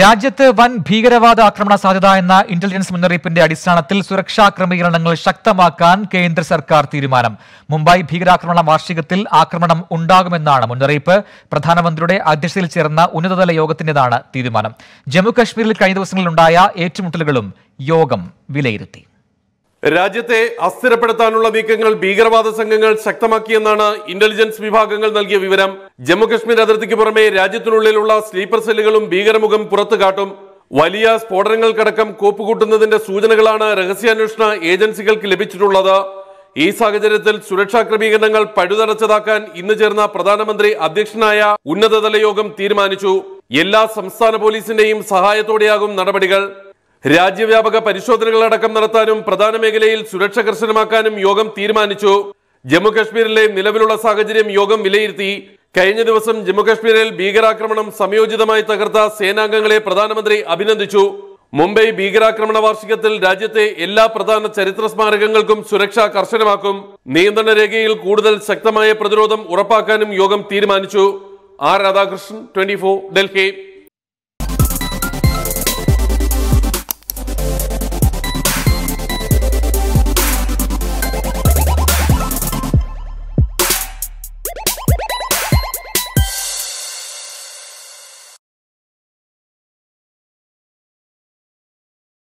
രാജ്യത്ത് വൻ ഭീകരവാദ ആക്രമണ സാധ്യത എന്ന ഇന്റലിജൻസ് മുന്നറിയിപ്പിന്റെ അടിസ്ഥാനത്തിൽ സുരക്ഷാ ക്രമീകരണങ്ങൾ ശക്തമാക്കാൻ കേന്ദ്ര സർക്കാർ തീരുമാനം മുംബൈ ഭീകരാക്രമണ വാർഷികത്തിൽ ആക്രമണം ഉണ്ടാകുമെന്നാണ് മുന്നറിയിപ്പ് പ്രധാനമന്ത്രിയുടെ അധ്യക്ഷതയിൽ ചേർന്ന ഉന്നതതല യോഗത്തിന്റേതാണ് തീരുമാനം ജമ്മുകശ്മീരിൽ കഴിഞ്ഞ ദിവസങ്ങളിലുണ്ടായ ഏറ്റുമുട്ടലുകളും യോഗം വിലയിരുത്തി രാജ്യത്തെ അസ്ഥിരപ്പെടുത്താനുള്ള നീക്കങ്ങൾ ഭീകരവാദ സംഘങ്ങൾ ശക്തമാക്കിയെന്നാണ് ഇന്റലിജൻസ് വിഭാഗങ്ങൾ നൽകിയ വിവരം ജമ്മുകശ്മീർ അതിർത്തിക്ക് പുറമെ രാജ്യത്തിനുള്ളിലുള്ള സ്ലീപ്പർ സെല്ലുകളും ഭീകരമുഖം പുറത്തു കാട്ടും വലിയ സ്ഫോടനങ്ങൾക്കടക്കം കോപ്പുകൂട്ടുന്നതിന്റെ സൂചനകളാണ് രഹസ്യാന്വേഷണ ഏജൻസികൾക്ക് ലഭിച്ചിട്ടുള്ളത് ഈ സാഹചര്യത്തിൽ സുരക്ഷാ ക്രമീകരണങ്ങൾ പഴുതടച്ചതാക്കാൻ ഇന്ന് ചേർന്ന പ്രധാനമന്ത്രി അധ്യക്ഷനായ ഉന്നതതല യോഗം തീരുമാനിച്ചു എല്ലാ സംസ്ഥാന പോലീസിന്റെയും സഹായത്തോടെയാകും നടപടികൾ രാജ്യവ്യാപക പരിശോധനകളടക്കം നടത്താനും പ്രധാന മേഖലയിൽ സുരക്ഷ കർശനമാക്കാനും യോഗം തീരുമാനിച്ചു ജമ്മുകാശ്മീരിലെ നിലവിലുള്ള സാഹചര്യം യോഗം വിലയിരുത്തി കഴിഞ്ഞ ദിവസം ജമ്മുകാശ്മീരിൽ ഭീകരാക്രമണം സംയോജിതമായി തകർത്ത സേനാംഗങ്ങളെ പ്രധാനമന്ത്രി അഭിനന്ദിച്ചു മുംബൈ ഭീകരാക്രമണ വാർഷികത്തിൽ രാജ്യത്തെ എല്ലാ പ്രധാന ചരിത്ര സ്മാരകങ്ങൾക്കും സുരക്ഷ കർശനമാക്കും നിയന്ത്രണ രേഖയിൽ കൂടുതൽ ശക്തമായ പ്രതിരോധം ഉറപ്പാക്കാനും യോഗം തീരുമാനിച്ചു ആർ രാധാകൃഷ്ണൻ ട്വന്റി ഡൽഹി